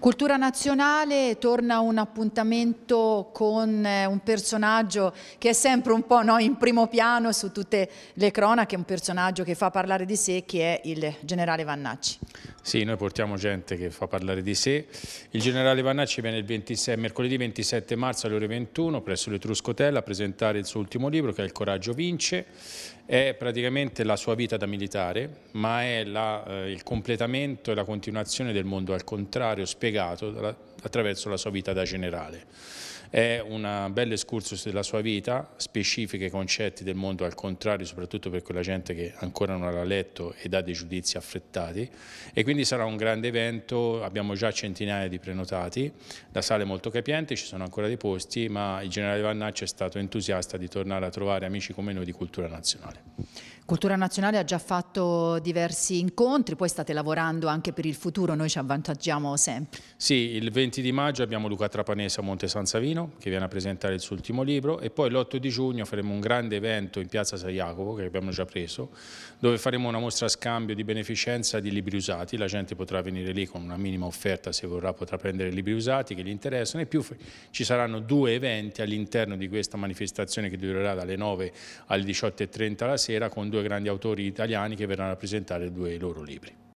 Cultura Nazionale torna un appuntamento con eh, un personaggio che è sempre un po' no, in primo piano su tutte le cronache, un personaggio che fa parlare di sé che è il generale Vannacci. Sì, noi portiamo gente che fa parlare di sé. Il generale Vannacci viene 26, mercoledì 27 marzo alle ore 21 presso l'Etrusco Hotel a presentare il suo ultimo libro che è Il coraggio vince. È praticamente la sua vita da militare, ma è la, eh, il completamento e la continuazione del mondo al contrario spiegato attraverso la sua vita da generale. È un bel excursus della sua vita, specifiche concetti del mondo al contrario, soprattutto per quella gente che ancora non l'ha letto e dà dei giudizi affrettati e quindi sarà un grande evento, abbiamo già centinaia di prenotati, la sala è molto capiente, ci sono ancora dei posti, ma il generale Vannacci è stato entusiasta di tornare a trovare amici come noi di cultura nazionale. Cultura Nazionale ha già fatto diversi incontri, poi state lavorando anche per il futuro, noi ci avvantaggiamo sempre. Sì, il 20 di maggio abbiamo Luca Trapanese a Monte San Savino che viene a presentare il suo ultimo libro e poi l'8 di giugno faremo un grande evento in piazza San Jacopo che abbiamo già preso dove faremo una mostra a scambio di beneficenza di libri usati, la gente potrà venire lì con una minima offerta se vorrà potrà prendere libri usati che gli interessano e più ci saranno due eventi all'interno di questa manifestazione che durerà dalle 9 alle 18.30 la sera sera con due grandi autori italiani che verranno a presentare due loro libri.